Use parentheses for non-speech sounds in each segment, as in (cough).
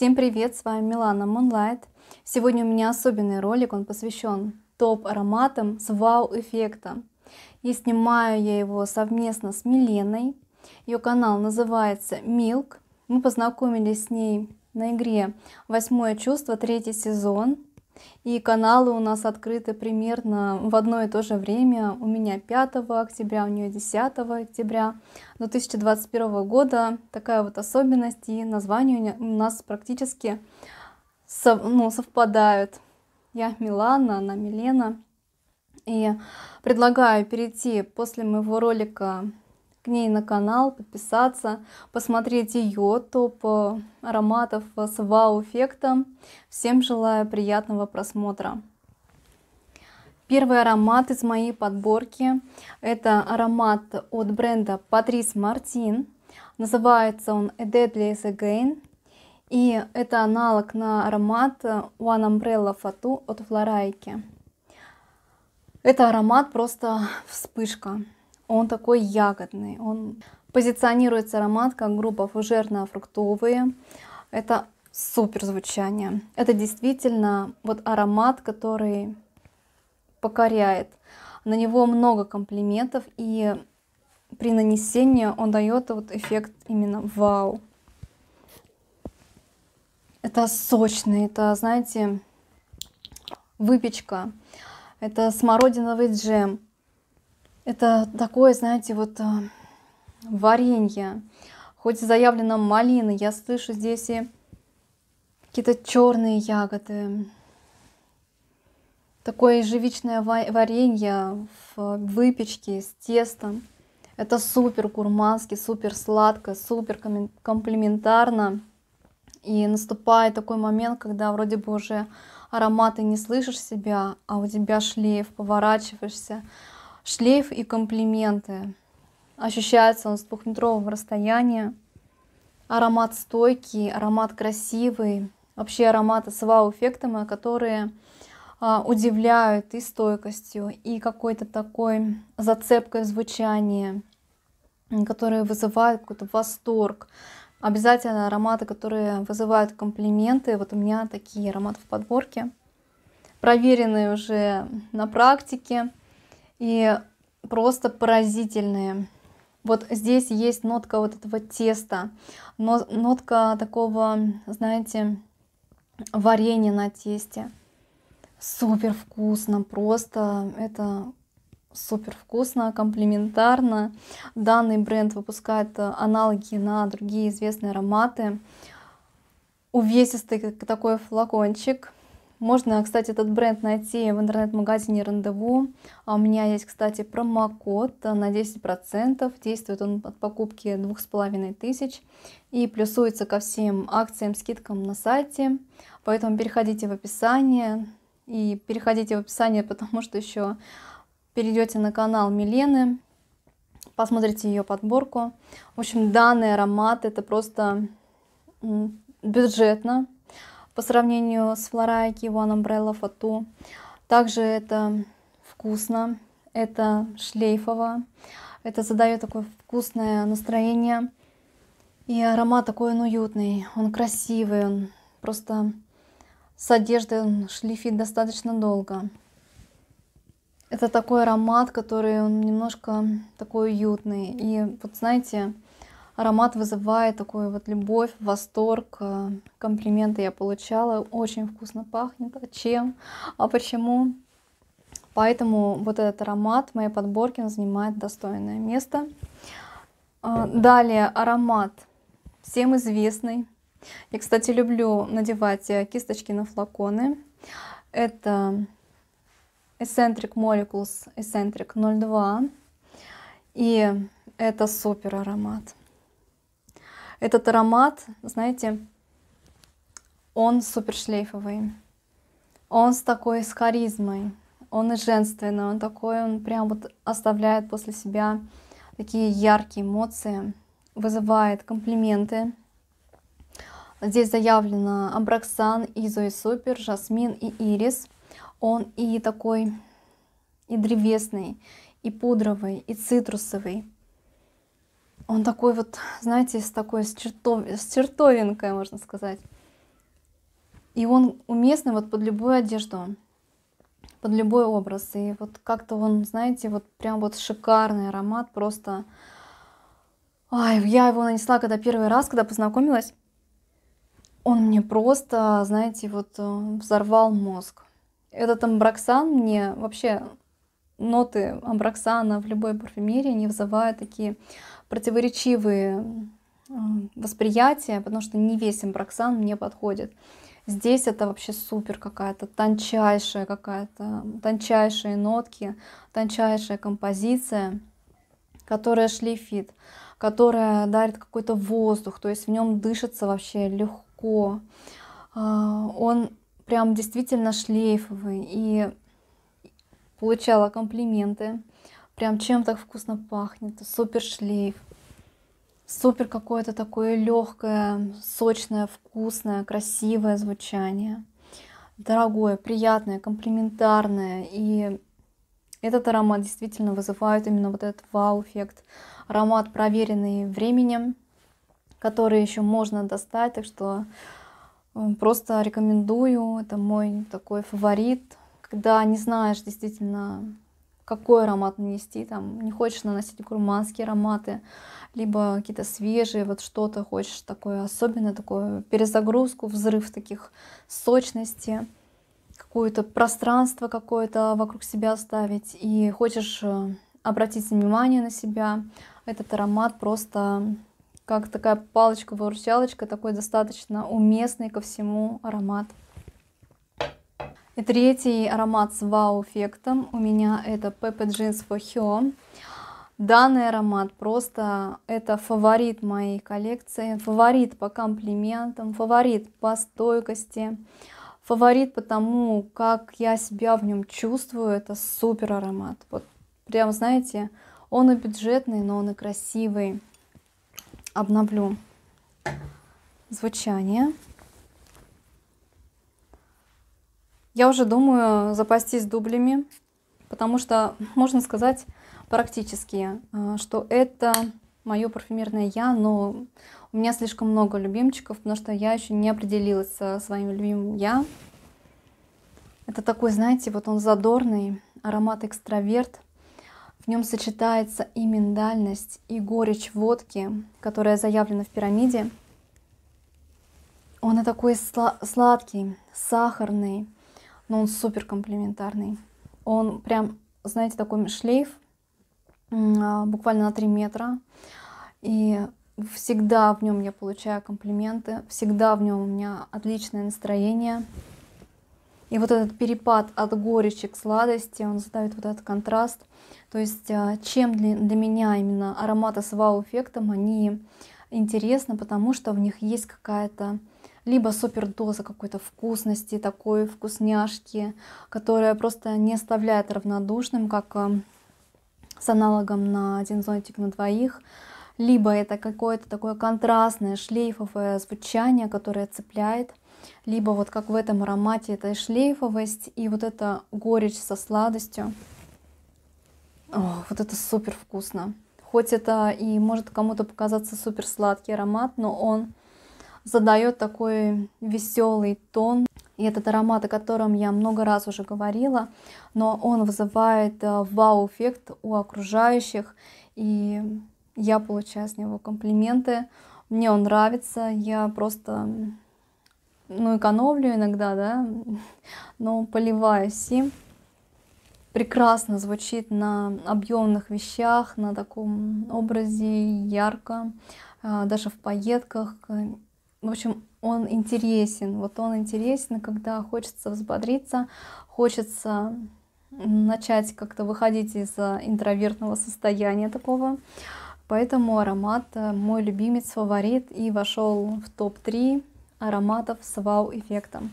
Всем привет, с вами Милана Moonlight. Сегодня у меня особенный ролик, он посвящен топ-ароматам с вау-эффектом. И снимаю я его совместно с Миленой. Ее канал называется Milk. Мы познакомились с ней на игре «Восьмое чувство», третий сезон – и каналы у нас открыты примерно в одно и то же время. У меня 5 октября, у нее 10 октября 2021 года. Такая вот особенность. И названия у нас практически сов, ну, совпадают. Я Милана, она Милена. И предлагаю перейти после моего ролика к ней на канал, подписаться, посмотреть ее топ э, ароматов э, с вау-эффектом. Всем желаю приятного просмотра. Первый аромат из моей подборки – это аромат от бренда Patrice Martin. Называется он A Deadly Again. И это аналог на аромат One Umbrella Fatu от Флорайки. Это аромат просто вспышка. Он такой ягодный. Он позиционируется аромат как группа фужерно-фруктовые. Это супер звучание. Это действительно вот аромат, который покоряет. На него много комплиментов, и при нанесении он дает вот эффект именно вау. Это сочный, это, знаете, выпечка, это смородиновый джем. Это такое, знаете, вот а, варенье. Хоть заявлено малины, я слышу здесь и какие-то черные ягоды. Такое живичное варенье в выпечке с тестом. Это супер гурмански, супер сладко, супер комплиментарно. И наступает такой момент, когда вроде бы уже ароматы не слышишь себя, а у тебя шлейф, поворачиваешься, Шлейф и комплименты. Ощущается он с двухметрового расстояния. Аромат стойкий, аромат красивый. Вообще ароматы с вау эффектами которые а, удивляют и стойкостью, и какой-то такой зацепкой звучания, которые вызывают какой-то восторг. Обязательно ароматы, которые вызывают комплименты. Вот у меня такие ароматы в подборке. Проверенные уже на практике и просто поразительные. Вот здесь есть нотка вот этого теста, но, нотка такого, знаете, варенья на тесте. Супер вкусно, просто это супер вкусно, комплиментарно. Данный бренд выпускает э, аналоги на другие известные ароматы. Увесистый такой флакончик – можно, кстати, этот бренд найти в интернет-магазине «Рандеву». А у меня есть, кстати, промокод на 10%. Действует он от покупки 2500 и плюсуется ко всем акциям, скидкам на сайте. Поэтому переходите в описание. И переходите в описание, (laughs) потому что еще перейдете на канал Милены, посмотрите ее подборку. В общем, данный аромат это просто бюджетно, по сравнению с Флорайки One Umbrella Fatou. Также это вкусно, это шлейфово, это задает такое вкусное настроение. И аромат такой он уютный, он красивый, он просто с одеждой он шлифит достаточно долго. Это такой аромат, который он немножко такой уютный. И вот знаете, Аромат вызывает такую вот любовь, восторг. Э, комплименты я получала. Очень вкусно пахнет. А чем? А почему? Поэтому вот этот аромат в моей подборке занимает достойное место. А, далее аромат всем известный. Я, кстати, люблю надевать э, кисточки на флаконы. Это Eccentric Molecules Eccentric 02. И это супер аромат. Этот аромат, знаете, он супер шлейфовый, Он с такой, с харизмой. Он и женственный, он такой, он прям вот оставляет после себя такие яркие эмоции, вызывает комплименты. Здесь заявлено Абраксан, Изо Супер, Жасмин и Ирис. Он и такой, и древесный, и пудровый, и цитрусовый. Он такой вот, знаете, с такой с, чертов, с чертовинкой, можно сказать. И он уместный вот под любую одежду, под любой образ. И вот как-то он, знаете, вот прям вот шикарный аромат, просто... ай, я его нанесла, когда первый раз, когда познакомилась. Он мне просто, знаете, вот э, взорвал мозг. Этот амброксан мне вообще ноты амброксана в любой парфюмерии, они вызывают такие противоречивые э, восприятия, потому что не весь амброксан мне подходит. Здесь это вообще супер какая-то тончайшая какая-то, тончайшие нотки, тончайшая композиция, которая шлифит, которая дарит какой-то воздух, то есть в нем дышится вообще легко. А, он прям действительно шлейфовый. И получала комплименты. Прям чем так вкусно пахнет, супер шлейф, супер какое-то такое легкое, сочное, вкусное, красивое звучание. Дорогое, приятное, комплиментарное. И этот аромат действительно вызывает именно вот этот вау-эффект. Аромат, проверенный временем, который еще можно достать, так что просто рекомендую. Это мой такой фаворит когда не знаешь действительно, какой аромат нанести, там, не хочешь наносить гурманские ароматы, либо какие-то свежие, вот что-то хочешь такое особенное, такую перезагрузку, взрыв таких сочности, какое-то пространство какое-то вокруг себя оставить, и хочешь э, обратить внимание на себя, этот аромат просто как такая палочка-выручалочка, такой достаточно уместный ко всему аромат. И третий аромат с вау-эффектом у меня это Pepe Jeans for Her. Данный аромат просто это фаворит моей коллекции, фаворит по комплиментам, фаворит по стойкости, фаворит по тому, как я себя в нем чувствую. Это супер аромат. Вот прям, знаете, он и бюджетный, но он и красивый. Обновлю звучание. Я уже думаю запастись дублями, потому что, можно сказать, практически, э, что это мое парфюмерное я, но у меня слишком много любимчиков, потому что я еще не определилась со своим любимым я. Это такой, знаете, вот он задорный, аромат экстраверт. В нем сочетается и миндальность, и горечь водки, которая заявлена в пирамиде. Он и такой сладкий, сахарный, но он супер комплиментарный. Он прям, знаете, такой шлейф, а, буквально на 3 метра. И всегда в нем я получаю комплименты, всегда в нем у меня отличное настроение. И вот этот перепад от горечи к сладости, он задает вот этот контраст. То есть а, чем для, для меня именно ароматы с вау-эффектом, они интересны, потому что в них есть какая-то либо супердоза какой-то вкусности, такой вкусняшки, которая просто не оставляет равнодушным, как эм, с аналогом на один зонтик на двоих, либо это какое-то такое контрастное шлейфовое звучание, которое цепляет, либо вот как в этом аромате это шлейфовость, и вот эта горечь со сладостью. О, вот это супер вкусно. Хоть это и может кому-то показаться супер сладкий аромат, но он задает такой веселый тон. И этот аромат, о котором я много раз уже говорила, но он вызывает э, вау-эффект у окружающих. И я получаю с него комплименты. Мне он нравится. Я просто ну, экономлю иногда, да, (laughs) но поливаюсь им. Прекрасно звучит на объемных вещах, на таком образе ярко, э, даже в пайетках в общем, он интересен. Вот он интересен, когда хочется взбодриться, хочется начать как-то выходить из а, интровертного состояния такого. Поэтому аромат э, мой любимец, фаворит и вошел в топ-3 ароматов с вау-эффектом.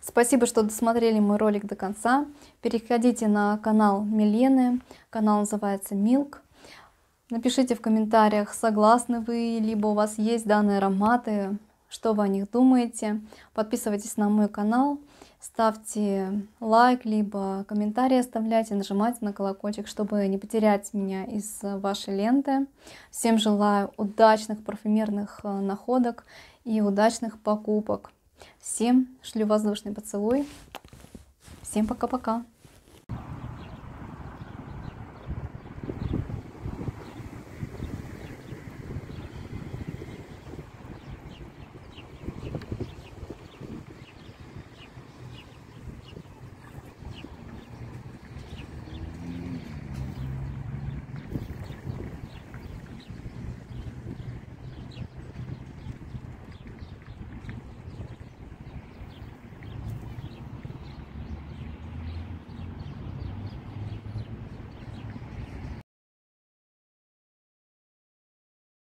Спасибо, что досмотрели мой ролик до конца. Переходите на канал Милены. Канал называется Milk. Напишите в комментариях, согласны вы, либо у вас есть данные ароматы, что вы о них думаете. Подписывайтесь на мой канал, ставьте лайк, либо комментарии оставляйте, нажимайте на колокольчик, чтобы не потерять меня из вашей ленты. Всем желаю удачных парфюмерных э, находок и удачных покупок. Всем шлю воздушный поцелуй. Всем пока-пока.